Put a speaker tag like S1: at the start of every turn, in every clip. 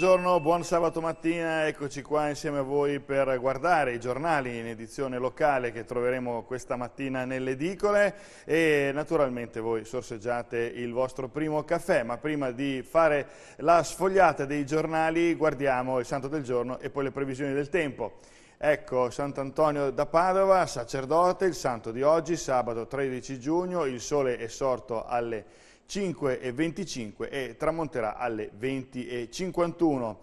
S1: Buongiorno, buon sabato mattina, eccoci qua insieme a voi per guardare i giornali in edizione locale che troveremo questa mattina nelle edicole e naturalmente voi sorseggiate il vostro primo caffè, ma prima di fare la sfogliata dei giornali guardiamo il santo del giorno e poi le previsioni del tempo. Ecco, Sant'Antonio da Padova, sacerdote, il santo di oggi, sabato 13 giugno, il sole è sorto alle 10. 5.25 e tramonterà alle 20.51.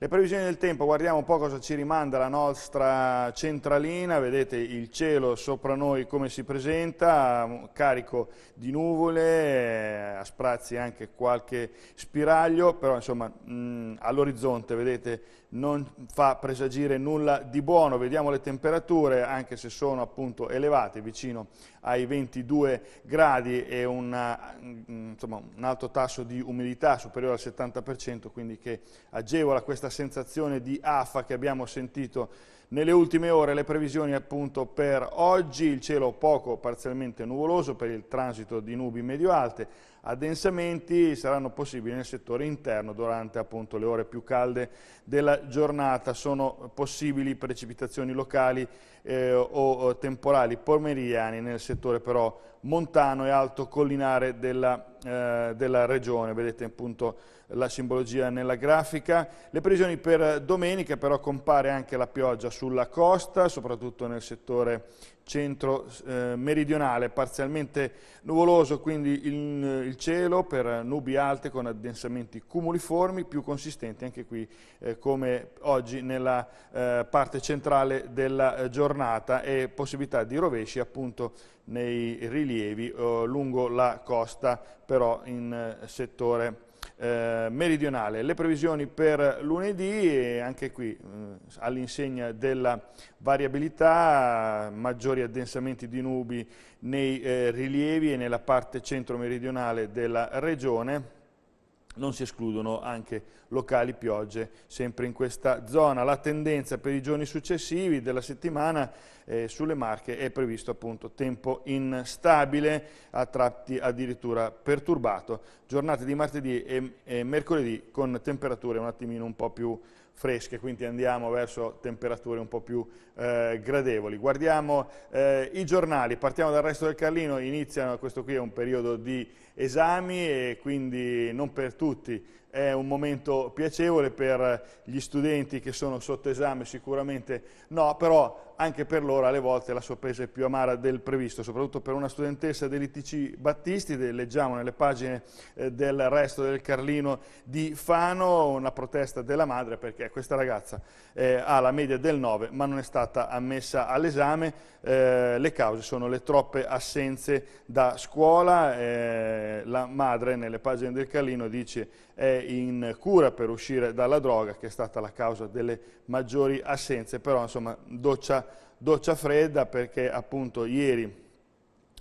S1: Le previsioni del tempo, guardiamo un po' cosa ci rimanda la nostra centralina, vedete il cielo sopra noi come si presenta, carico di nuvole, a sprazzi anche qualche spiraglio, però insomma mm, all'orizzonte vedete non fa presagire nulla di buono. Vediamo le temperature, anche se sono appunto elevate, vicino ai 22 gradi e una, mm, insomma, un alto tasso di umidità superiore al 70%, quindi che agevola questa sensazione di afa che abbiamo sentito nelle ultime ore le previsioni appunto per oggi, il cielo poco parzialmente nuvoloso per il transito di nubi medio-alte, addensamenti saranno possibili nel settore interno durante appunto le ore più calde della giornata, sono possibili precipitazioni locali eh, o temporali pomeridiani nel settore però montano e alto collinare della, eh, della regione, vedete appunto la simbologia nella grafica. Le previsioni per domenica però compare anche la pioggia sulla costa, soprattutto nel settore centro-meridionale, eh, parzialmente nuvoloso, quindi il, il, cielo per nubi alte con addensamenti cumuliformi, più consistenti anche qui eh, come oggi nella eh, parte centrale della eh, giornata e possibilità di rovesci appunto nei rilievi eh, lungo la costa, però in eh, settore eh, meridionale. Le previsioni per lunedì, eh, anche qui eh, all'insegna della variabilità, maggiori addensamenti di nubi nei eh, rilievi e nella parte centro-meridionale della regione, non si escludono anche locali piogge sempre in questa zona. La tendenza per i giorni successivi della settimana eh, sulle Marche è previsto appunto tempo instabile, a tratti addirittura perturbato. Giornate di martedì e, e mercoledì con temperature un attimino un po' più fresche, quindi andiamo verso temperature un po' più eh, gradevoli. Guardiamo eh, i giornali, partiamo dal resto del Carlino, iniziano, questo qui è un periodo di esami e quindi non per tutti è un momento piacevole, per gli studenti che sono sotto esame sicuramente no, però anche per loro alle volte la sorpresa è più amara del previsto, soprattutto per una studentessa dell'ITC Battisti, leggiamo nelle pagine eh, del resto del Carlino di Fano una protesta della madre perché questa ragazza eh, ha la media del 9 ma non è stata ammessa all'esame, eh, le cause sono le troppe assenze da scuola, la madre nelle pagine del Carlino dice è in cura per uscire dalla droga che è stata la causa delle maggiori assenze, però insomma doccia doccia fredda perché appunto ieri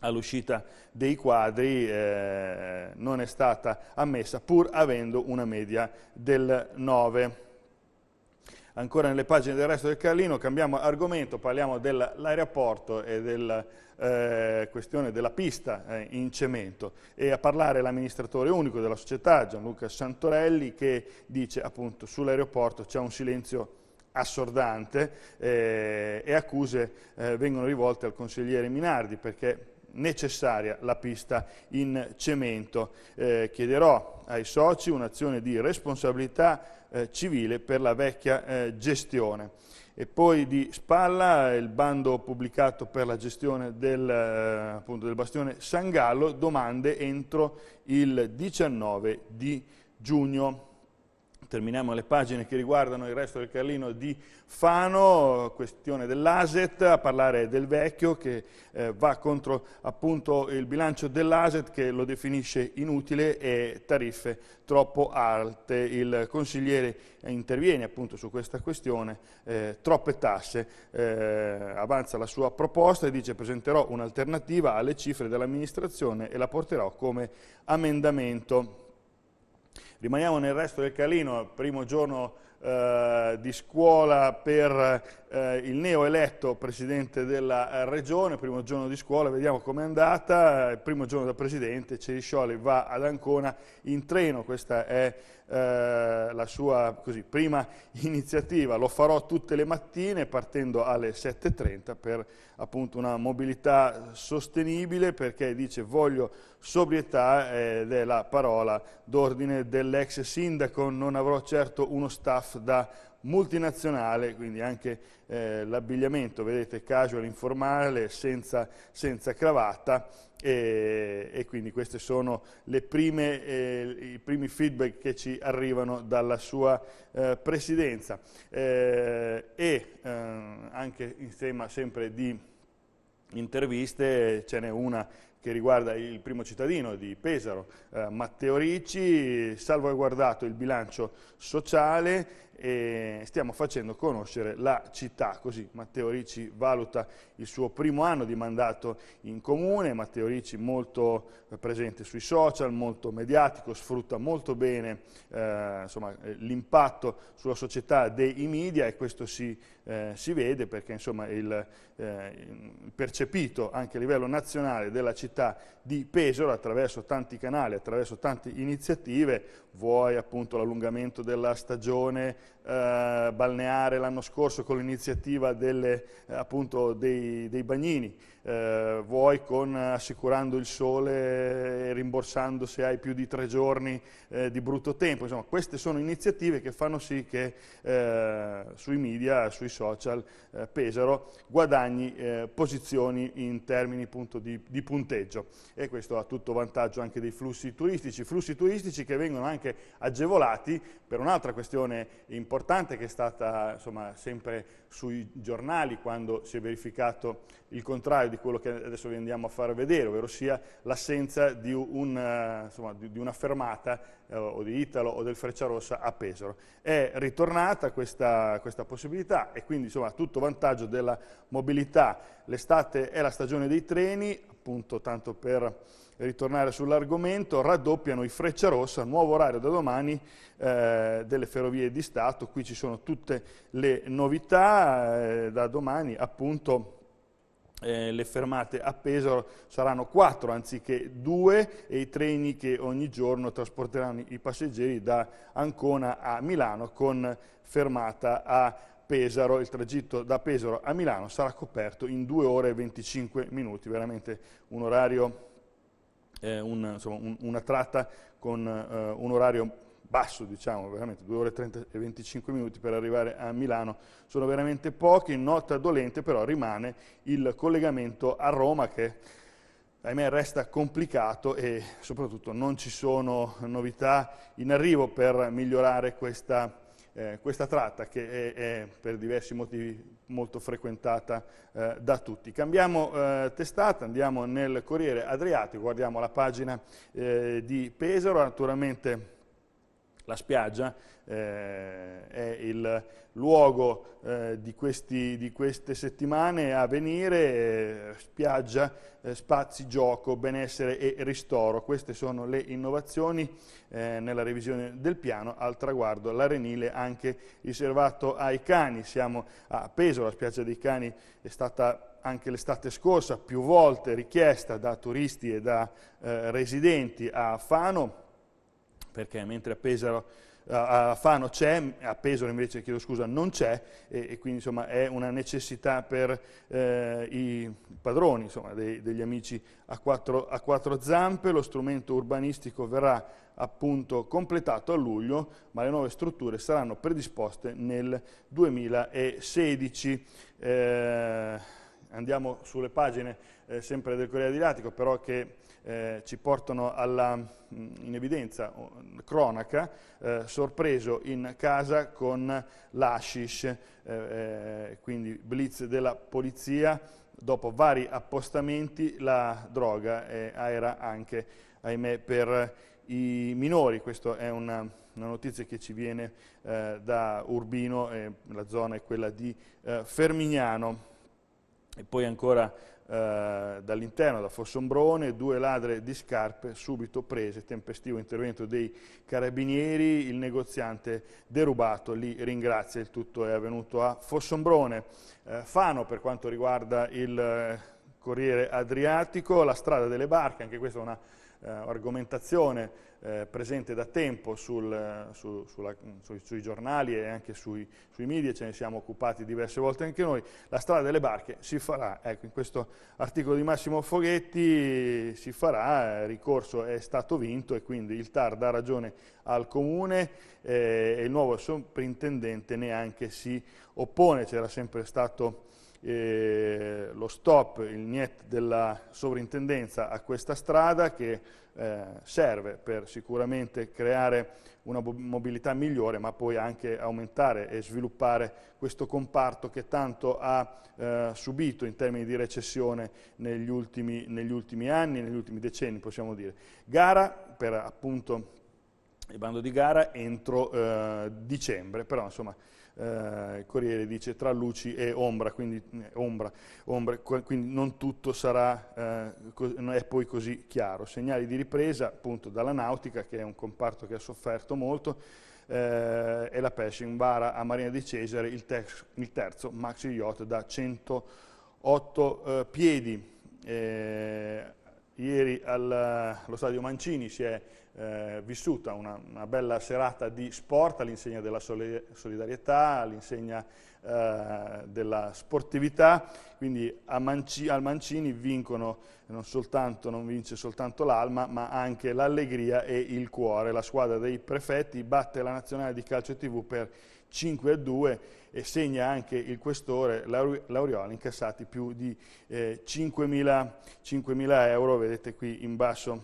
S1: all'uscita dei quadri eh, non è stata ammessa pur avendo una media del 9. Ancora nelle pagine del resto del Carlino cambiamo argomento, parliamo dell'aeroporto e della eh, questione della pista eh, in cemento e a parlare l'amministratore unico della società Gianluca Santorelli che dice appunto sull'aeroporto c'è un silenzio assordante eh, e accuse eh, vengono rivolte al consigliere Minardi perché necessaria la pista in cemento. Eh, chiederò ai soci un'azione di responsabilità eh, civile per la vecchia eh, gestione. E poi di spalla il bando pubblicato per la gestione del, eh, appunto, del bastione San Gallo, domande entro il 19 di giugno. Terminiamo le pagine che riguardano il resto del Carlino di Fano, questione dell'ASET, a parlare del vecchio che eh, va contro appunto il bilancio dell'ASET che lo definisce inutile e tariffe troppo alte. Il consigliere interviene appunto su questa questione, eh, troppe tasse, eh, avanza la sua proposta e dice presenterò un'alternativa alle cifre dell'amministrazione e la porterò come ammendamento. Rimaniamo nel resto del Calino, primo giorno eh, di scuola per eh, il neoeletto Presidente della eh, Regione, primo giorno di scuola, vediamo com'è andata, il primo giorno da Presidente, Ceriscioli va ad Ancona in treno, questa è eh, la sua così, prima iniziativa, lo farò tutte le mattine partendo alle 7.30 per appunto una mobilità sostenibile perché dice voglio sobrietà ed è la parola d'ordine dell'ex sindaco, non avrò certo uno staff da multinazionale, quindi anche eh, l'abbigliamento, vedete, casual, informale, senza, senza cravatta e, e, quindi questi sono prime, eh, i primi feedback che ci arrivano dalla sua eh, presidenza eh, e ehm, anche in tema sempre di interviste ce n'è una che riguarda il primo cittadino di Pesaro, eh, Matteo Ricci, salvaguardato il bilancio sociale e stiamo facendo conoscere la città, così Matteo Ricci valuta il suo primo anno di mandato in comune, Matteo Ricci molto eh, presente sui social, molto mediatico, sfrutta molto bene eh, eh l'impatto sulla società dei media e questo si eh, si vede perché insomma, il, eh, percepito anche a livello nazionale della città di Pesaro attraverso tanti canali, attraverso tante iniziative, vuoi appunto l'allungamento della stagione eh, balneare l'anno scorso con l'iniziativa eh, appunto dei, dei bagnini, eh, vuoi con, assicurando il sole e rimborsando se hai più di tre giorni eh, di brutto tempo, insomma queste sono iniziative che fanno sì che eh, sui media, sui social Pesaro guadagni posizioni in termini appunto di, di punteggio e questo ha tutto vantaggio anche dei flussi turistici, flussi turistici che vengono anche anche agevolati per un'altra questione importante che è stata insomma, sempre sui giornali quando si è verificato il contrario di quello che adesso vi andiamo a far vedere, ovvero sia l'assenza di, un, di, una fermata eh, o di Italo o del Frecciarossa a Pesaro. È ritornata questa, questa possibilità e quindi insomma, tutto vantaggio della mobilità. L'estate è la stagione dei treni, appunto tanto per ritornare sull'argomento, raddoppiano i Frecciarossa, nuovo orario da domani eh, delle ferrovie di Stato, qui ci sono tutte le novità, eh, da domani appunto eh, le fermate a Pesaro saranno 4 anziché 2 e i treni che ogni giorno trasporteranno i passeggeri da Ancona a Milano con fermata a Pesaro, il tragitto da Pesaro a Milano sarà coperto in 2 ore e 25 minuti, veramente un orario eh, un, insomma, un, una tratta con eh, un orario basso, diciamo, veramente 2 ore 30 e 25 minuti per arrivare a Milano, sono veramente pochi, nota dolente però rimane il collegamento a Roma che ahimè resta complicato e soprattutto non ci sono novità in arrivo per migliorare questa eh, questa tratta che è, è, per diversi motivi molto frequentata eh, da tutti. Cambiamo eh, testata, andiamo nel Corriere Adriatico, guardiamo la pagina eh, di Pesaro, naturalmente la spiaggia eh, è il luogo eh, di, questi, di, queste settimane a venire, eh, spiaggia, eh, spazi, gioco, benessere e ristoro. Queste sono le innovazioni eh, nella revisione del piano. Al traguardo l'arenile anche riservato ai cani. Siamo a Peso, la spiaggia dei cani è stata anche l'estate scorsa più volte richiesta da turisti e da eh, residenti a Fano perché mentre a Pesaro a Fano c'è, a Pesaro invece, chiedo scusa, non c'è e, e, quindi insomma è una necessità per eh, i padroni, insomma, dei, degli amici a quattro, a quattro, zampe, lo strumento urbanistico verrà appunto completato a luglio, ma le nuove strutture saranno predisposte nel 2016. Eh, andiamo sulle pagine eh, sempre del Corriere di Latico, però che eh, ci portano alla, mm, in evidenza, cronaca, eh, sorpreso in casa con l'ashish, eh, eh, quindi blitz della polizia, dopo vari appostamenti la droga era anche, ahimè, per i minori, questa è una, una, notizia che ci viene eh, da Urbino, la zona è quella di eh, Fermignano. E poi ancora eh, dall'interno, da Fossombrone, due ladre di scarpe subito prese, tempestivo intervento dei carabinieri, il negoziante derubato li ringrazia, il tutto è avvenuto a Fossombrone. Eh, Fano per quanto riguarda il eh, Corriere Adriatico, la strada delle barche, anche questa è una eh, argomentazione eh, presente da tempo sul, su, sulla, su, sui giornali e anche sui, sui, media, ce ne siamo occupati diverse volte anche noi, la strada delle barche si farà, ecco in questo articolo di Massimo Foghetti si farà, il eh, ricorso è stato vinto e quindi il TAR dà ragione al comune eh, e il nuovo sovrintendente neanche si oppone, c'era sempre stato eh, lo stop, il NIET della sovrintendenza a questa strada che eh, serve per sicuramente creare una mobilità migliore ma poi anche aumentare e sviluppare questo comparto che tanto ha eh, subito in termini di recessione negli ultimi, negli ultimi anni, negli ultimi decenni possiamo dire. Gara per appunto il bando di gara entro eh, dicembre, però insomma eh, il Corriere dice tra luci e ombra, quindi, eh, ombra, ombra, quindi non tutto sarà, eh, è poi così chiaro. Segnali di ripresa appunto dalla nautica, che è un comparto che ha sofferto molto, eh, e la pesce in bara a Marina di Cesare, il, te il terzo maxi yacht da 108 eh, piedi. Eh, ieri eh, allo stadio Mancini si è eh, vissuta una, una, bella serata di sport all'insegna della solidarietà, all'insegna eh, della sportività, quindi Manci, al Mancini vincono non, soltanto, non vince soltanto l'alma ma anche l'allegria e il cuore. La squadra dei prefetti batte la nazionale di calcio e tv per 5 a 2 e segna anche il questore Lauriola incassati più di eh, 5.000 euro, vedete qui in basso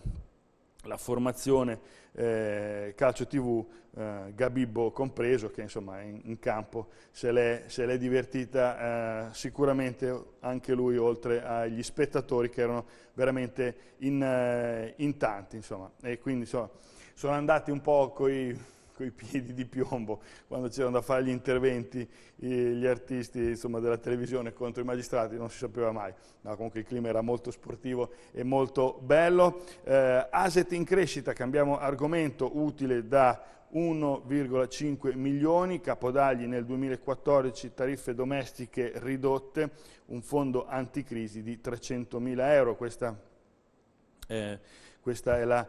S1: la formazione eh, calcio tv eh, Gabibbo compreso che insomma in, in campo se l'è divertita eh, sicuramente anche lui oltre agli spettatori che erano veramente in, eh, in tanti insomma e quindi insomma, sono andati un po' coi coi piedi di piombo quando c'erano da fare gli interventi eh, gli artisti insomma, della televisione contro i magistrati, non si sapeva mai. No, comunque il clima era molto sportivo e molto bello. Eh, asset in crescita, cambiamo argomento, utile da 1,5 milioni, capodagli nel 2014, tariffe domestiche ridotte, un fondo anticrisi di 300 mila euro. Questa eh, questa è la,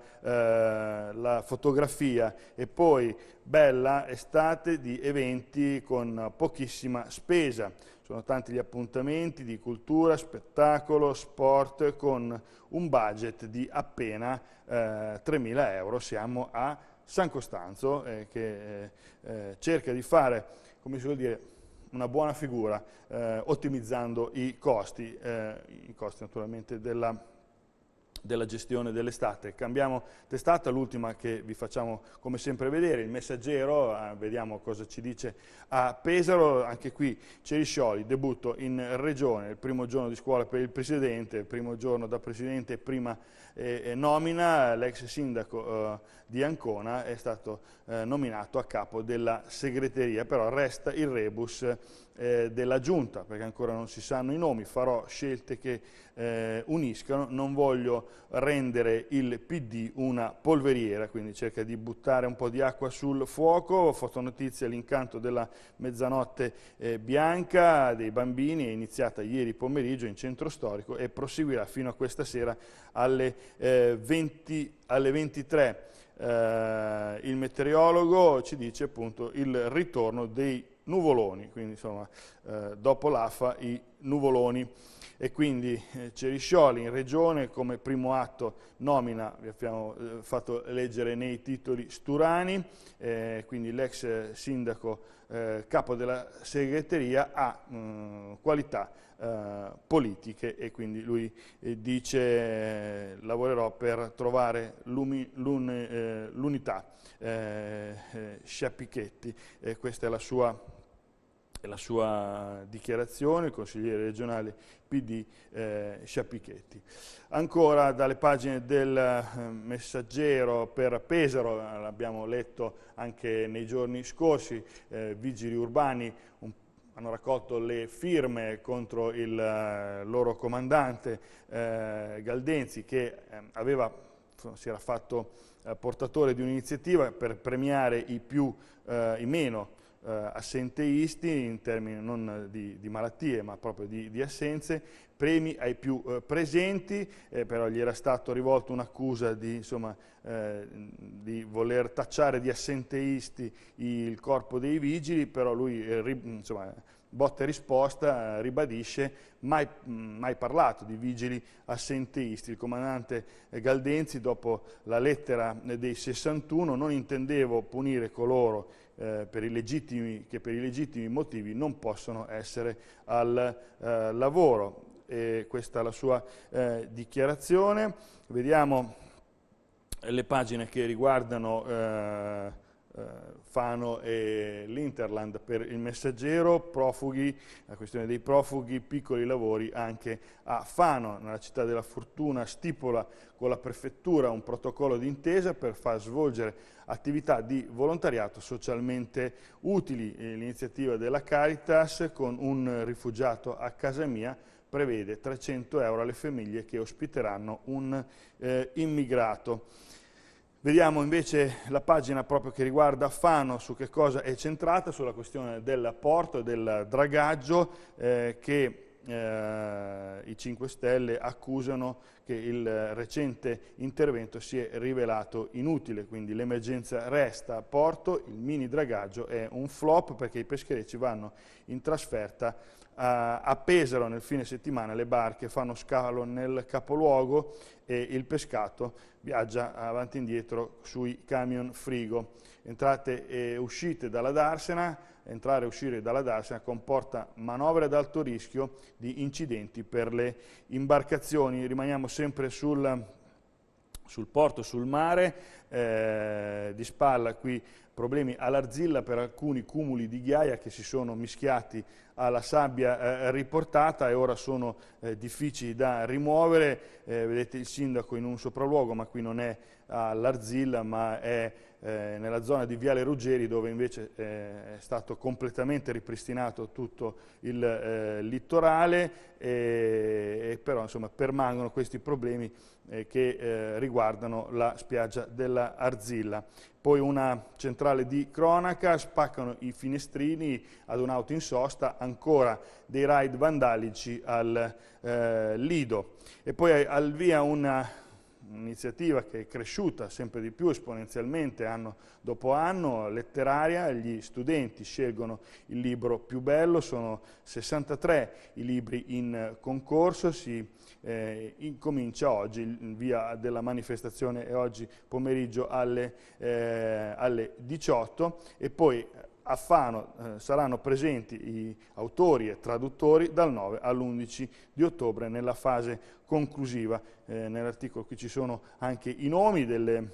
S1: eh, la, fotografia e poi bella estate di eventi con pochissima spesa. Sono tanti gli appuntamenti di cultura, spettacolo, sport con un budget di appena eh, 3.000 euro. Siamo a San Costanzo eh, che eh, eh, cerca di fare, come si vuol dire, una buona figura ottimizzando i costi, i costi naturalmente della della gestione dell'estate. Cambiamo testata, l'ultima che vi facciamo come sempre vedere, il messaggero, eh, vediamo cosa ci dice a Pesaro, anche qui Ceriscioli, debutto in regione, il primo giorno di scuola per il presidente, il primo giorno da presidente, prima e, nomina l'ex sindaco eh, di Ancona, è stato eh, nominato a capo della segreteria, però resta il rebus eh, della giunta, perché ancora non si sanno i nomi, farò scelte che uniscano, non voglio rendere il PD una polveriera, quindi cerca di buttare un po' di acqua sul fuoco, fotonotizia l'incanto della mezzanotte bianca dei bambini, è iniziata ieri pomeriggio in centro storico e proseguirà fino a questa sera alle eh, 20, alle 23 eh, il meteorologo ci dice appunto il ritorno dei nuvoloni, quindi insomma eh, dopo l'AFA i nuvoloni e quindi eh, Ceriscioli in regione come primo atto nomina, vi abbiamo eh, fatto leggere nei titoli, Sturani, eh, quindi l'ex sindaco eh, capo della segreteria ha mh, mm, qualità eh, politiche e quindi lui eh, dice lavorerò per trovare l'unità, eh, Sciapichetti, questa è la sua la sua dichiarazione, il consigliere regionale PD eh, Sciapichetti. Ancora dalle pagine del eh, messaggero per Pesaro, l'abbiamo letto anche nei giorni scorsi, eh, vigili urbani un hanno raccolto le firme contro il eh, loro comandante eh, Galdenzi che eh, aveva, si era fatto eh, portatore di un'iniziativa per premiare i, più, eh, i meno eh, assenteisti in termini non di, di malattie ma proprio di, di, assenze, premi ai più eh, presenti, eh, però gli era stato rivolto un'accusa di, insomma, eh, di voler tacciare di assenteisti il corpo dei vigili, però lui eh, ri, insomma, botta e risposta, eh, ribadisce, mai, mai, parlato di vigili assenteisti. Il comandante Galdenzi, dopo la lettera dei 61, non intendevo punire coloro eh, per che per i legittimi motivi non possono essere al eh, lavoro. E questa è la sua eh, dichiarazione. Vediamo le pagine che riguardano eh, eh, Fano e l'Interland per il messaggero, profughi, la questione dei profughi, piccoli lavori anche a Fano, nella città della fortuna stipula con la prefettura un protocollo d'intesa per far svolgere attività di volontariato socialmente utili, eh, l'iniziativa della Caritas con un rifugiato a casa mia prevede 300 euro alle famiglie che ospiteranno un eh, immigrato. Vediamo invece la pagina proprio che riguarda Fano, su che cosa è centrata, sulla questione del porto e del dragaggio eh, che eh, i 5 Stelle accusano che il recente intervento si è rivelato inutile, quindi l'emergenza resta a porto, il mini dragaggio è un flop perché i pescherecci vanno in trasferta eh, a Pesaro nel fine settimana le barche fanno scalo nel capoluogo e il pescato viaggia avanti e indietro sui camion frigo. Entrate e uscite dalla Darsena, entrare e uscire dalla Darsena comporta manovre ad alto rischio di incidenti per le imbarcazioni. Rimaniamo sempre sul sul porto, sul mare, eh, di spalla qui problemi all'arzilla per alcuni cumuli di ghiaia che si sono mischiati alla sabbia eh, riportata e ora sono eh, difficili da rimuovere, eh, vedete il sindaco in un sopralluogo ma qui non è all'arzilla ma è eh, nella zona di Viale Ruggeri dove invece eh, è stato completamente ripristinato tutto il eh, littorale e, e però insomma, permangono questi problemi eh, che eh, riguardano la spiaggia della Arzilla. Poi una centrale di cronaca, spaccano i finestrini ad un'auto in sosta, ancora dei raid vandalici al Lido. E poi al via una un'iniziativa che è cresciuta sempre di più esponenzialmente anno dopo anno, letteraria, gli studenti scelgono il libro più bello, sono 63 i libri in concorso, si eh, incomincia oggi, via della manifestazione è oggi pomeriggio alle, eh, alle 18 e poi a Fano eh, saranno presenti gli autori e traduttori dal 9 all'11 di ottobre nella fase conclusiva. Eh, Nell'articolo qui ci sono anche i nomi delle,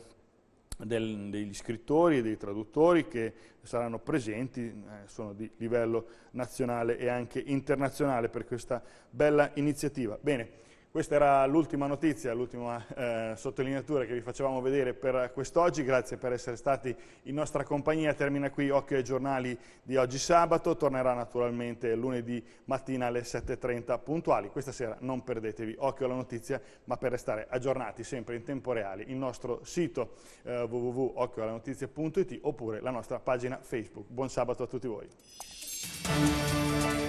S1: del, degli scrittori e dei traduttori che saranno presenti, eh, sono di livello nazionale e anche internazionale per questa bella iniziativa. Bene. Questa era l'ultima notizia, l'ultima eh, sottolineatura che vi facevamo vedere per quest'oggi. Grazie per essere stati in nostra compagnia. Termina qui Occhio ai giornali di oggi sabato. Tornerà naturalmente lunedì mattina alle 7.30 puntuali. Questa sera non perdetevi Occhio alla notizia, ma per restare aggiornati sempre in tempo reale il nostro sito eh, www.occhioallanotizia.it oppure la nostra pagina Facebook. Buon sabato a tutti voi.